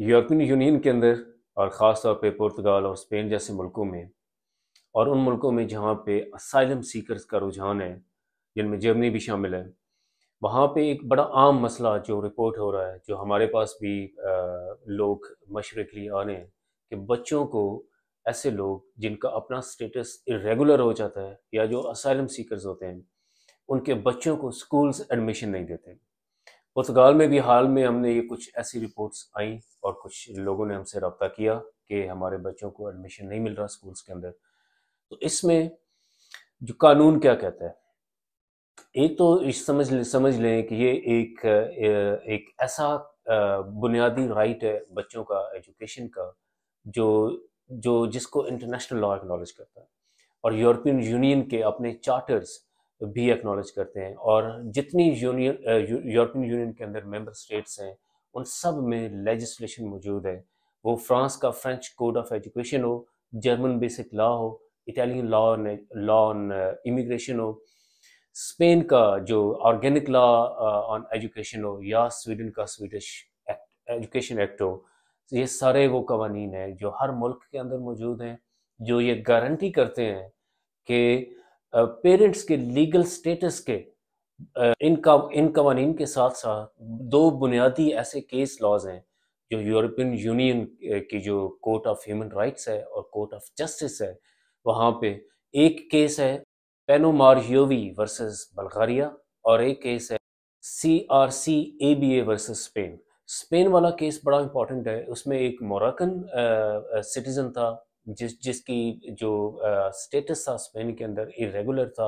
European union के अंदर और ख़ास तौर पे पुर्तगाल और स्पेन जैसे मुल्कों में और उन मुल्कों में जहाँ पे असाइलम सीकर्स का रुझान है जिनमें जर्मनी भी शामिल है वहाँ पे एक बड़ा आम मसला जो रिपोर्ट हो रहा है जो हमारे पास भी आ, लोग मशरे के लिए आ रहे हैं कि बच्चों को ऐसे लोग जिनका अपना स्टेटस इरेगुलर हो जाता है या जो असाइलम सीकर्स होते हैं उनके बच्चों को स्कूल्स एडमिशन नहीं देते पुर्तगाल में भी हाल में हमने ये कुछ ऐसी रिपोर्ट्स आई और कुछ लोगों ने हमसे रब्ता किया कि हमारे बच्चों को एडमिशन नहीं मिल रहा स्कूल्स के अंदर तो इसमें जो कानून क्या कहता है एक तो इस समझ ले, समझ लें कि ये एक एक ऐसा बुनियादी राइट है बच्चों का एजुकेशन का जो जो जिसको इंटरनेशनल लॉ एक्नॉलेज करता है और यूरोपियन यूनियन के अपने चार्टर्स भी एक्नॉलेज करते हैं और जितनी यूनियन यूरोपियन यूनियन के अंदर मेंबर स्टेट्स हैं उन सब में लेजिस्लेशन मौजूद है वो फ्रांस का फ्रेंच कोड ऑफ एजुकेशन हो जर्मन बेसिक लॉ हो Italian law law on immigration हो स्पेन का जो ऑर्गेनिक लॉ ऑन एजुकेशन हो या स्वीडन का स्वीडिश एक्ट एजुकेशन एक्ट हो ये सारे वो कवानीन हैं जो हर मुल्क के अंदर मौजूद हैं जो ये गारंटी करते हैं कि पेरेंट्स के लीगल स्टेटस के इनका इन कवानीन के साथ साथ दो बुनियादी ऐसे केस लॉज हैं जो यूरोपियन यूनियन की जो कोर्ट ऑफ ह्यूमन राइट्स है और कोर्ट ऑफ जस्टिस है वहाँ पे एक केस है पेनोमारियोवी वर्सेस बल्गारिया और एक केस है C R C A B A versus Spain Spain वाला केस बड़ा इंपॉर्टेंट है उसमें एक मोरकन सिटीज़न था जिस जिसकी जो स्टेटस था स्पेन के अंदर इरेगुलर था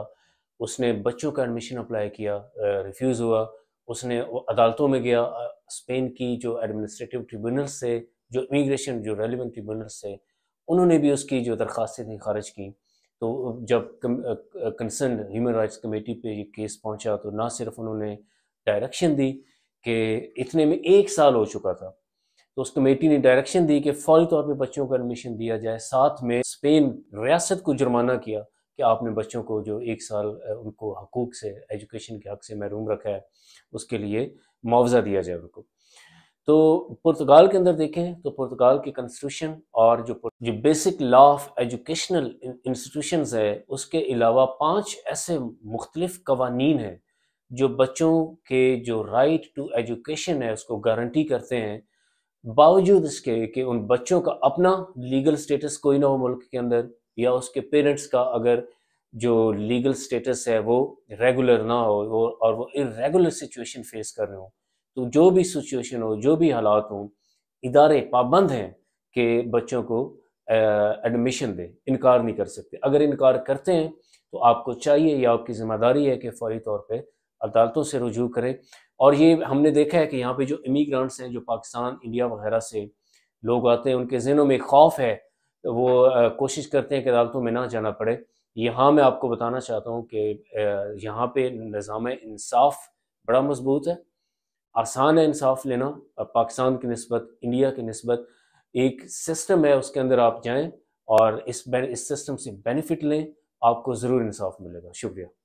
उसने बच्चों का एडमिशन अप्लाई किया रिफ्यूज़ हुआ उसने अदालतों में गया स्पेन की जो एडमिनिस्ट्रेटिव ट्रिब्यूनल्स से जो इमिग्रेशन जो रेलिवेंट ट्रिब्यूनल्स से उन्होंने भी उसकी जो दरख्वास्तें थी खारिज की तो जब कंसर्न ह्यूमन राइट्स कमेटी पे ये केस पहुंचा तो ना सिर्फ उन्होंने डायरेक्शन दी कि इतने में एक साल हो चुका था तो उस कमेटी ने डायरेक्शन दी कि फौरी तौर पर बच्चों को एडमिशन दिया जाए साथ में स्पेन रियासत को जुर्माना किया कि आपने बच्चों को जो एक साल उनको हकूक से एजुकेशन के हक से महरूम रखा है उसके लिए मुआवजा दिया जाए उनको तो पुर्तगाल के अंदर देखें तो पुर्तगाल के कंस्टिट्यूशन और जो जो basic law of educational institution है उसके अलावा पांच ऐसे मुख्तलिफ कवानीन हैं जो बच्चों के जो राइट टू एजुकेशन है उसको गारंटी करते हैं बावजूद इसके कि उन बच्चों का अपना लीगल स्टेटस कोई ना हो मुल्क के अंदर या उसके पेरेंट्स का अगर जो लीगल स्टेटस है वो रेगुलर ना हो वो और वो इरेगुलर सिचुएशन फेस कर रहे हो तो जो भी सिचुएशन हो जो भी हालात हों इदारे पाबंद हैं कि बच्चों को एडमिशन दे इनकार नहीं कर सकते अगर इनकार करते हैं तो आपको चाहिए या आपकी ज़िम्मेदारी है कि फौरी तौर पर अदालतों से रजू करें और ये हमने देखा है कि यहाँ पे जो इमिग्रांट्स हैं जो पाकिस्तान इंडिया वगैरह से लोग आते हैं उनके जहनों में खौफ है वो कोशिश करते हैं कि अदालतों में ना जाना पड़े यहाँ मैं आपको बताना चाहता हूँ कि यहाँ पे निज़ाम इंसाफ बड़ा मजबूत है आसान है इंसाफ लेना पाकिस्तान की नस्बत इंडिया की नस्बत एक सिस्टम है उसके अंदर आप जाएं और इस इस सिस्टम से बेनिफिट लें आपको ज़रूर इंसाफ मिलेगा शुक्रिया